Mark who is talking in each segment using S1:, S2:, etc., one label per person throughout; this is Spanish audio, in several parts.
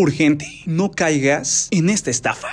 S1: urgente, no caigas en esta estafa.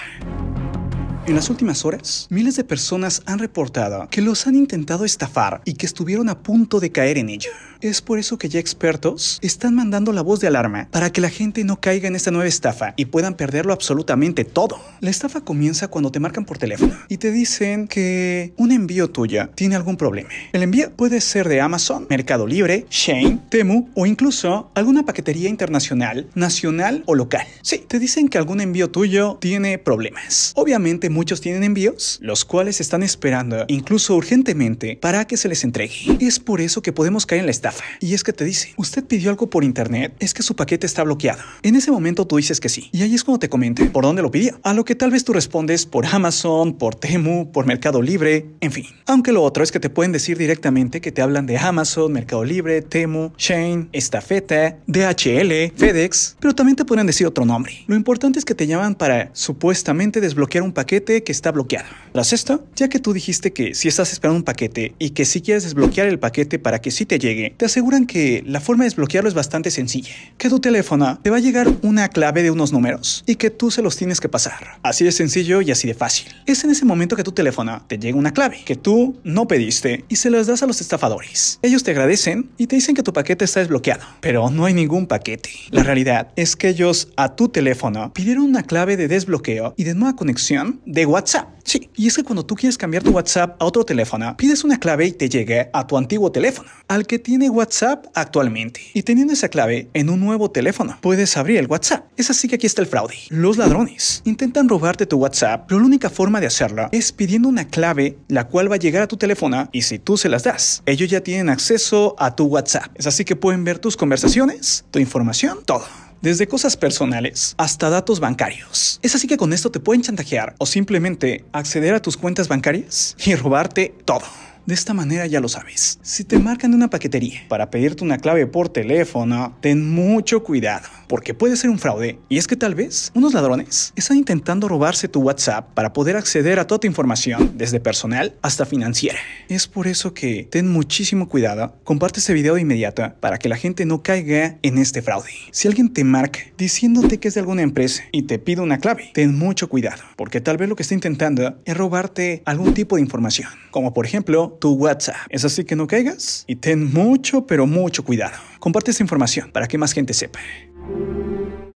S1: En las últimas horas, miles de personas han reportado que los han intentado estafar y que estuvieron a punto de caer en ello. Es por eso que ya expertos están mandando la voz de alarma para que la gente no caiga en esta nueva estafa y puedan perderlo absolutamente todo. La estafa comienza cuando te marcan por teléfono y te dicen que un envío tuyo tiene algún problema. El envío puede ser de Amazon, Mercado Libre, Shane, Temu o incluso alguna paquetería internacional, nacional o local. Sí, te dicen que algún envío tuyo tiene problemas. Obviamente muchos tienen envíos, los cuales están esperando incluso urgentemente para que se les entregue. Es por eso que podemos caer en la estafa y es que te dice, usted pidió algo por internet, es que su paquete está bloqueado. En ese momento tú dices que sí. Y ahí es cuando te comenten por dónde lo pidió A lo que tal vez tú respondes por Amazon, por Temu, por Mercado Libre, en fin. Aunque lo otro es que te pueden decir directamente que te hablan de Amazon, Mercado Libre, Temu, Shane, Estafeta, DHL, FedEx, pero también te pueden decir otro nombre. Lo importante es que te llaman para supuestamente desbloquear un paquete que está bloqueado. La esto? ya que tú dijiste que si estás esperando un paquete y que si quieres desbloquear el paquete para que sí te llegue, te aseguran que la forma de desbloquearlo es bastante sencilla. Que tu teléfono te va a llegar una clave de unos números y que tú se los tienes que pasar. Así de sencillo y así de fácil. Es en ese momento que tu teléfono te llega una clave que tú no pediste y se las das a los estafadores. Ellos te agradecen y te dicen que tu paquete está desbloqueado, pero no hay ningún paquete. La realidad es que ellos a tu teléfono pidieron una clave de desbloqueo y de nueva conexión de WhatsApp. Sí, y y es que cuando tú quieres cambiar tu WhatsApp a otro teléfono, pides una clave y te llegue a tu antiguo teléfono, al que tiene WhatsApp actualmente. Y teniendo esa clave en un nuevo teléfono, puedes abrir el WhatsApp. Es así que aquí está el fraude. Los ladrones intentan robarte tu WhatsApp, pero la única forma de hacerlo es pidiendo una clave la cual va a llegar a tu teléfono y si tú se las das, ellos ya tienen acceso a tu WhatsApp. Es así que pueden ver tus conversaciones, tu información, todo desde cosas personales hasta datos bancarios. Es así que con esto te pueden chantajear o simplemente acceder a tus cuentas bancarias y robarte todo. De esta manera ya lo sabes. Si te marcan una paquetería para pedirte una clave por teléfono, ten mucho cuidado, porque puede ser un fraude. Y es que tal vez unos ladrones están intentando robarse tu WhatsApp para poder acceder a toda tu información, desde personal hasta financiera. Es por eso que ten muchísimo cuidado, comparte este video de inmediato para que la gente no caiga en este fraude. Si alguien te marca diciéndote que es de alguna empresa y te pide una clave, ten mucho cuidado, porque tal vez lo que está intentando es robarte algún tipo de información, como por ejemplo tu WhatsApp. Es así que no caigas y ten mucho, pero mucho cuidado. Comparte esta información para que más gente sepa.